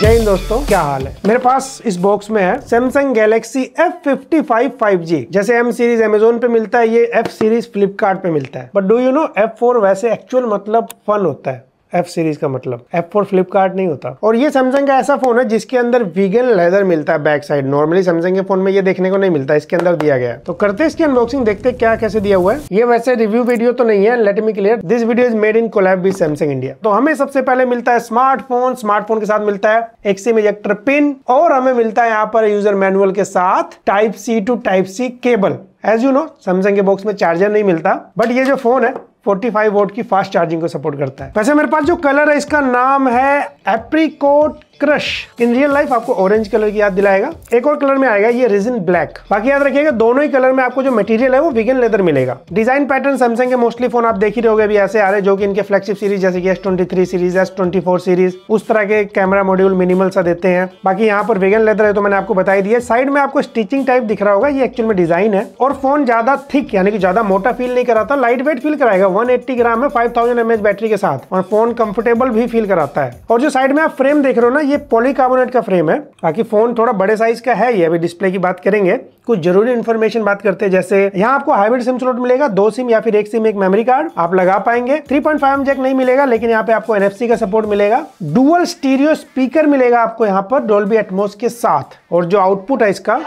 जय हिंद दोस्तों क्या हाल है मेरे पास इस बॉक्स में है सैमसंग गैलेक्सी F55 5G जैसे M सीरीज एमेजोन पे मिलता है ये F सीरीज फ्लिपकार्ट पे मिलता है but do you know F4 वैसे एक्चुअल मतलब फन होता है एफ सीरीज का मतलब एफ फोर फ्लिपकार्ट नहीं होता और ये सैमसंग का ऐसा फोन है जिसके अंदर वीगन लेदर मिलता है बैक साइड नॉर्मली सैमसंग के फोन में ये देखने को नहीं मिलता इसके अंदर दिया गया तो करते इसकी अनबॉक्सिंग देखते क्या कैसे दिया हुआ है ये वैसे रिव्यू वीडियो तो नहीं है let me clear this video is made in collab with Samsung India तो हमें सबसे पहले मिलता है स्मार्टफोन स्मार्टफोन के साथ मिलता है एक एक्सिम इजेक्टर पिन और हमें मिलता है यहाँ पर यूजर मैनुअल के साथ type C to type C cable as you know Samsung के बॉक्स में चार्जर नहीं मिलता बट ये जो फोन है 45 वोट की फास्ट चार्जिंग को सपोर्ट करता है वैसे मेरे पास जो कलर है इसका नाम है apricot crush in real life आपको ऑरेंज कलर की याद दिलाएगा एक और कलर में आएगा ये रिजिन ब्लैक बाकी याद रखिएगा दोनों ही कलर में आपको जो मटेरियल है वो विगन लेदर मिलेगा डिजाइन पैटर्न सैमसंग के मोस्टली फोन आप देख ही रहोगे अभी ऐसे आ रहे जो कि इनके फ्लैगशिप सीरीज जैसे कि एस सीरीज एस सीरीज उस तरह के कैमरा मॉड्यूल मिनिमल सा देते हैं बाकी यहाँ पर विगन लेदर है तो मैंने आपको बताई दिया साइड में आपको स्टिचिंग टाइप दिख रहा होगा ये एक्चुअल में डिजाइन है और फोन ज्यादा थिक यानी कि ज्यादा मोटा फील नहीं कराता लाइट वेट फील कराएगा 180 ग्राम है 5000 mAh बैटरी के साथ और फोन कंफर्टेबल भी फील कराता है और जो साइड में आप फ्रेम देख रहे हो ना ये पॉलीकार्बोनेट का फ्रेम है बाकी फोन थोड़ा बड़े साइज का है ये अभी डिस्प्ले की बात करेंगे कुछ जरूरी इन्फॉर्मेशन बात करते हैं जैसे यहाँ आपको हाइब्रिड सिम स्लॉट मिलेगा दो सिम या फिर एक सिम एक मेमोरी कार्ड आप लगा पाएंगे 3.5 पॉइंट जैक नहीं मिलेगा लेकिन यहाँ पे आपको एनएफसी का सपोर्ट मिलेगा डुअल स्टीरियो स्पीकर मिलेगा आपको यहाँ पर डोल्बी एटमोस के साथ और जो आउटपुट है इसका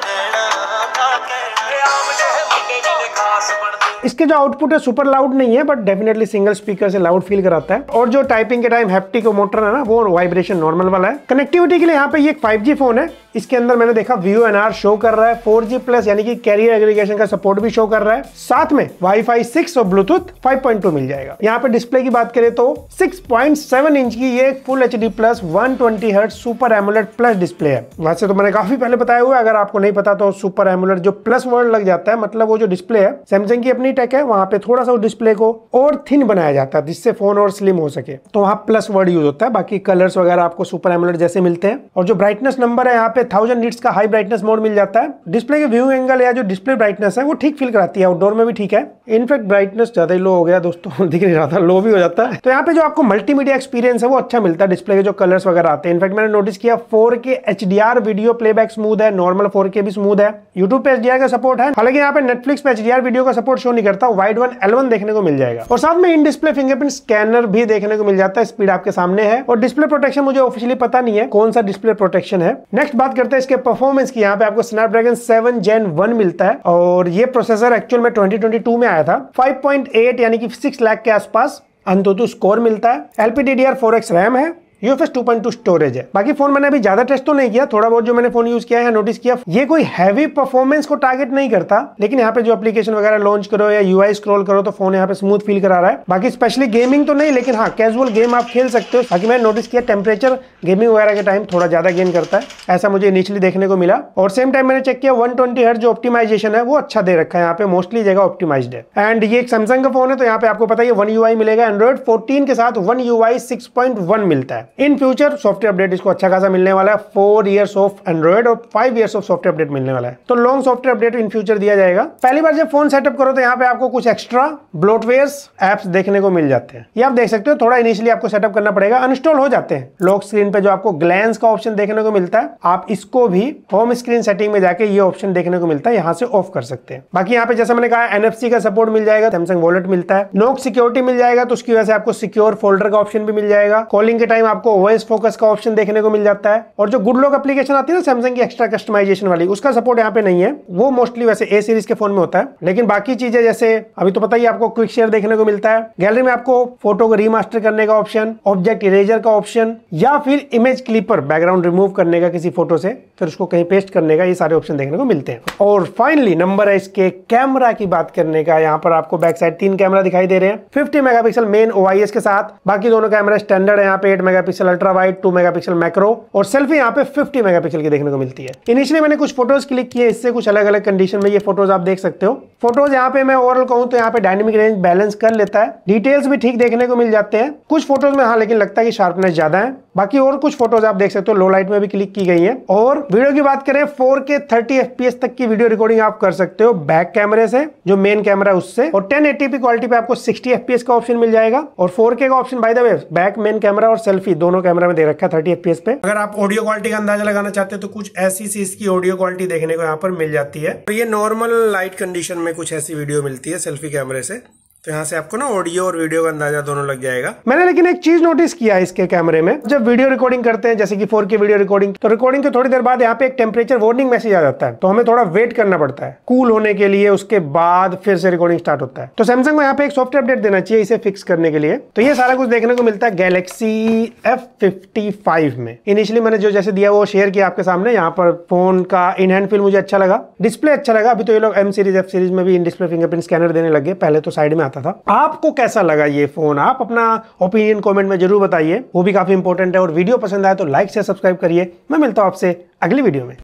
इसके जो आउटपुट है सुपर लाउड नहीं है बट डेफिनेटली सिंगल स्पीकर से लाउड फील कराता है और जो टाइपिंग के टाइम हैप्टिक मोटर है ना वो वाइब्रेशन नॉर्मल वाला है कनेक्टिविटी के लिए यहाँ पे ये एक 5G फोन है इसके अंदर मैंने देखा व्यू एन शो कर रहा है फोर प्लस यानी कि कैरियर एग्रीगेशन का सपोर्ट भी शो कर रहा है साथ में वाईफाई 6 और ब्लूटूथ 5.2 मिल जाएगा यहाँ पे डिस्प्ले की बात करें तो 6.7 इंच की ये full H D plus one twenty hertz super AMOLED plus display है वैसे तो मैंने काफी पहले बताया हुआ अगर आपको नहीं पता तो सुपर एमुलेट जो प्लस वर्ड लग जाता है मतलब वो जो डिस्प्ले है सैमसंग की अपनी टेक है वहां पे थोड़ा सा डिस्प्ले को और थिन बनाया जाता है जिससे फोन और स्लिम हो सके तो वहाँ प्लस वर्ड यूज होता है बाकी कलर्स वगैरह आपको सुपर एमुलेट जैसे मिलते हैं और जो ब्राइटनेस नंबर है यहाँ पे में थाउजेंड नीट्स का हाई ब्राइटनेस मोड मिल जाता है डिस्प्ले के व्यू एंगल या जो डिस्प्ले ब्राइटनेस है वो ठीक फील कराती है आउटडोर में भी ठीक है इनफेक्ट ब्राइटनेस ज्यादा ही लो हो गया दोस्तों दिख नहीं रहा था लो भी हो जाता है तो यहाँ पे जो आपको मल्टीमीडिया एक्सपीरियंस है वो अच्छा मिलता है डिस्प्ले के जो कलर्स वगैरह आते हैं इनफेक्ट मैंने नोटिस किया four K H video playback smooth है नॉर्मल फोर भी स्मूथ है यूट्यूब पे एच का सपोर्ट है हालांकि यहाँ पे नेटफ्लिक्स पे एच वीडियो का सपोर्ट शो नहीं करता वाइड वन एल देखने को मिल जाएगा और साथ में इन डिस्प्ले फिंगरप्रिंट स्कैनर भी देखने को मिल जाता है स्पीड आपके सामने है और डिस्प्ले प्रोटेक्शन मुझे ऑफिशियली पता नहीं है कौन सा डिस्प्ले प्रोटेक्शन है नेक्स्ट बात बात करते हैं इसके परफॉर्मेंस की यहाँ पे आपको स्नैपड्रैगन 7 जेन 1 मिलता है और ये प्रोसेसर एक्चुअल में 2022 में आया था 5.8 यानी कि 6 लाख के आसपास अंतु स्कोर मिलता है एलपीडीडीआर 4x रैम है यूएफएस 2.2 स्टोरेज है बाकी फोन मैंने अभी ज्यादा टेस्ट तो नहीं किया थोड़ा बहुत जो मैंने फोन यूज किया है नोटिस किया ये कोई हैवी परफॉर्मेंस को टारगेट नहीं करता लेकिन यहाँ पे जो एप्लीकेशन वगैरह लॉन्च करो या यूआई स्क्रॉल करो तो फोन यहाँ पे स्मूथ फील करा रहा है बाकी स्पेशली गेमिंग तो नहीं लेकिन हाँ कैजुअल गेम आप खेल सकते हो बाकी मैंने नोटिस किया टेम्परेचर गेमिंग वगैरह के टाइम थोड़ा ज्यादा गेन करता है ऐसा मुझे इनिशियली देखने को मिला और सेम टाइम मैंने चेक किया वन ट्वेंटी जो ऑप्टिमाइजेशन है वो अच्छा दे रखा है यहाँ पे मोस्टली जगह ऑप्टिमाइज है एंड ये एक सैमसंग का फोन है तो यहाँ पे आपको पता है वन यू मिलेगा एंड्रॉइड फोर्टीन के साथ One UI six point one मिलता है इन फ्यूचर सॉफ्टवेयर अपडेट इसको अच्छा खासा मिलने वाला है फोर ईयर्स ऑफ एंड्रॉइड और five years of software update मिलने वाला है तो long software update in future दिया जाएगा पहली बार जब फोन सेटअप करो तो यहाँ पे आपको कुछ एक्स्ट्रा ब्लोटवेयर एप्स देखने को मिल जाते हैं ये आप देख सकते हो थोड़ा इनिशियली आपको सेटअप करना पड़ेगा अनस्टॉल हो जाते हैं लॉक स्क्रीन पे जो आपको ग्लैंस का ऑप्शन देखने को मिलता है आप इसको भी होम स्क्रीन सेटिंग में जाके ये ऑप्शन देखने को मिलता है यहाँ से ऑफ कर सकते हैं बाकी यहाँ पे जैसे मैंने कहा एनएफसी का सपोर्ट मिल जाएगा सैमसंग वॉलेट मिलता है नोक सिक्योरिटी मिल जाएगा तो उसकी वजह से आपको सिक्योर फोल्डर का ऑप्शन भी मिल जाएगा कॉलिंग के टाइम आप आपको वॉइस फोकस का ऑप्शन देखने को मिल जाता है और जो गुड लॉक एप्लीकेशन आती है ना सैमसंग की एक्स्ट्रा कस्टमाइजेशन वाली उसका सपोर्ट यहाँ पे नहीं है वो मोस्टली वैसे ए सीरीज के फोन में होता है लेकिन बाकी चीजें जैसे अभी तो पता ही आपको क्विक शेयर देखने को मिलता है गैलरी में आपको फोटो को रीमास्टर करने का ऑप्शन ऑब्जेक्ट इरेजर का ऑप्शन या फिर इमेज क्लिपर बैकग्राउंड रिमूव करने का किसी फोटो से फिर उसको कहीं पेस्ट करने का ये सारे ऑप्शन देखने को मिलते हैं और फाइनली नंबर है इसके कैमरा की बात करने का यहाँ पर आपको बैक साइड तीन कैमरा दिखाई दे रहे हैं फिफ्टी मेगापिक्सल मेन ओ के साथ बाकी दोनों कैमरा स्टैंडर्ड है यहाँ पे eight mega megapixel ultra wide two megapixel macro और सेल्फी यहाँ पे 50 मेगापिक्सल की देखने को मिलती है इनिशियली मैंने कुछ फोटोज क्लिक किए इससे कुछ अलग अलग कंडीशन में ये फोटोज आप देख सकते हो फोटोज यहाँ पे मैं ओवरऑल कहूँ तो यहाँ पे डायनेमिक रेंज बैलेंस कर लेता है डिटेल्स भी ठीक देखने को मिल जाते हैं कुछ फोटोज में हाँ लेकिन लगता है कि शार्पनेस ज्यादा है बाकी और कुछ फोटोज आप देख सकते हो लो लाइट में भी क्लिक की गई है और वीडियो की बात करें 4K 30 FPS तक की वीडियो रिकॉर्डिंग आप कर सकते हो बैक कैमरे से जो मेन कैमरा है उससे और टेन क्वालिटी पे आपको सिक्सटी एफ का ऑप्शन मिल जाएगा और फोर का option by the way back main camera और सेल्फी इसकी दोनों कैमरा में दे रखा है थर्टी एफ पे अगर आप ऑडियो क्वालिटी का अंदाजा लगाना चाहते हैं तो कुछ ऐसी सी इसकी ऑडियो क्वालिटी देखने को यहाँ पर मिल जाती है तो ये नॉर्मल लाइट कंडीशन में कुछ ऐसी वीडियो मिलती है सेल्फी कैमरे से तो यहाँ से आपको ना ऑडियो और वीडियो का अंदाजा दोनों लग जाएगा मैंने लेकिन एक चीज नोटिस किया है इसके कैमरे में जब वीडियो रिकॉर्डिंग करते हैं जैसे कि फोर की वीडियो रिकॉर्डिंग तो रिकॉर्डिंग के तो थोड़ी देर बाद यहाँ पे एक टेम्परेचर वार्निंग मैसेज आ जाता है तो हमें थोड़ा वेट करना पड़ता है कूल होने के लिए उसके बाद फिर से रिकॉर्डिंग स्टार्ट होता है तो सैमसंग में यहाँ पे एक सॉफ्टवेयर अपडेट देना चाहिए इसे फिक्स करने के लिए तो ये सारा कुछ देखने को मिलता है गैलेक्सी एफ में इनिशियली मैंने जो जैसे दिया वो शेयर किया आपके सामने यहाँ पर फोन का इन हैंड फील मुझे अच्छा लगा डिस्प्ले अच्छा लगा अभी तो ये लोग एम सीरीज एफ सीरीज में भी इन डिस्प्ले फिंगरप्रिंट स्कैनर देने लगे पहले तो साइड में चाहता था आपको कैसा लगा ये फोन आप अपना ओपिनियन कॉमेंट में जरूर बताइए वो भी काफी इंपॉर्टेंट है और वीडियो पसंद आए तो लाइक से सब्सक्राइब करिए मैं मिलता हूँ आपसे अगली वीडियो में